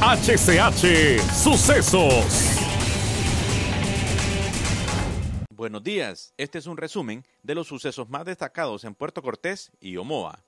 HCH Sucesos. Buenos días, este es un resumen de los sucesos más destacados en Puerto Cortés y Omoa.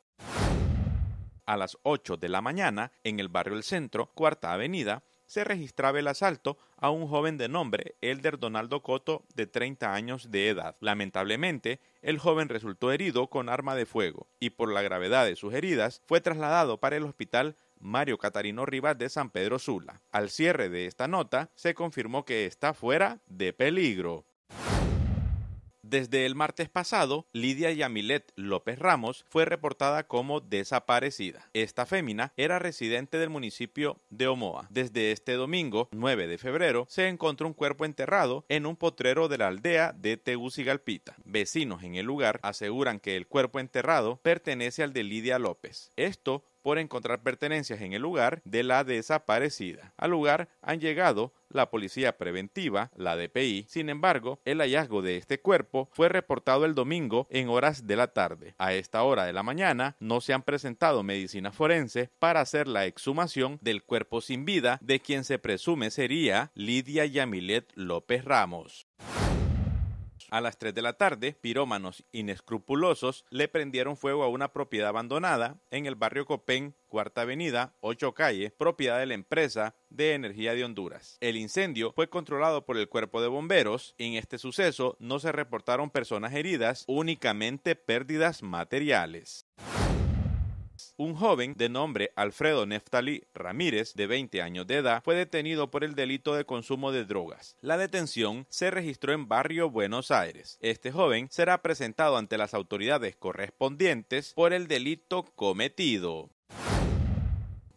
A las 8 de la mañana, en el barrio El Centro, Cuarta Avenida, se registraba el asalto a un joven de nombre Elder Donaldo Coto, de 30 años de edad. Lamentablemente, el joven resultó herido con arma de fuego y por la gravedad de sus heridas fue trasladado para el hospital Mario Catarino Rivas de San Pedro Sula. Al cierre de esta nota, se confirmó que está fuera de peligro. Desde el martes pasado, Lidia Yamilet López Ramos fue reportada como desaparecida. Esta fémina era residente del municipio de Omoa. Desde este domingo, 9 de febrero, se encontró un cuerpo enterrado en un potrero de la aldea de Tegucigalpita. Vecinos en el lugar aseguran que el cuerpo enterrado pertenece al de Lidia López. Esto por encontrar pertenencias en el lugar de la desaparecida. Al lugar han llegado la policía preventiva, la DPI. Sin embargo, el hallazgo de este cuerpo fue reportado el domingo en horas de la tarde. A esta hora de la mañana no se han presentado medicina forense para hacer la exhumación del cuerpo sin vida de quien se presume sería Lidia Yamilet López Ramos. A las 3 de la tarde, pirómanos inescrupulosos le prendieron fuego a una propiedad abandonada en el barrio Copén, Cuarta Avenida, 8 Calle, propiedad de la empresa de energía de Honduras. El incendio fue controlado por el cuerpo de bomberos. En este suceso no se reportaron personas heridas, únicamente pérdidas materiales. Un joven de nombre Alfredo Neftali Ramírez, de 20 años de edad, fue detenido por el delito de consumo de drogas. La detención se registró en Barrio Buenos Aires. Este joven será presentado ante las autoridades correspondientes por el delito cometido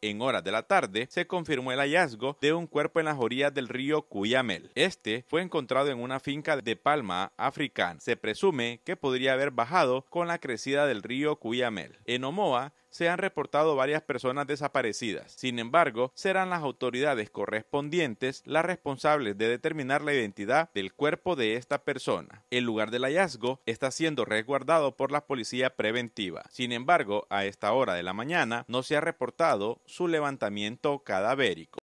en horas de la tarde, se confirmó el hallazgo de un cuerpo en las orillas del río Cuyamel. Este fue encontrado en una finca de palma africana. Se presume que podría haber bajado con la crecida del río Cuyamel. En Omoa se han reportado varias personas desaparecidas. Sin embargo, serán las autoridades correspondientes las responsables de determinar la identidad del cuerpo de esta persona. El lugar del hallazgo está siendo resguardado por la policía preventiva. Sin embargo, a esta hora de la mañana no se ha reportado su levantamiento cadavérico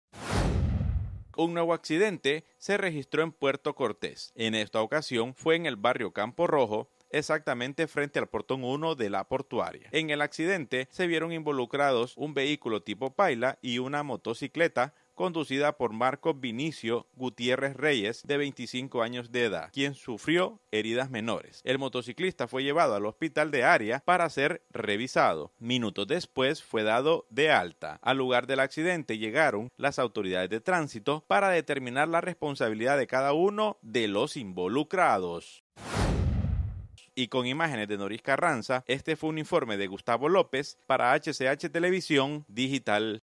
un nuevo accidente se registró en Puerto Cortés. En esta ocasión fue en el barrio Campo Rojo, exactamente frente al portón 1 de la portuaria. En el accidente se vieron involucrados un vehículo tipo paila y una motocicleta conducida por Marco Vinicio Gutiérrez Reyes, de 25 años de edad, quien sufrió heridas menores. El motociclista fue llevado al hospital de área para ser revisado. Minutos después fue dado de alta. Al lugar del accidente llegaron las autoridades de tránsito para determinar la responsabilidad de cada uno de los involucrados y con imágenes de Noris Carranza, este fue un informe de Gustavo López para HCH Televisión Digital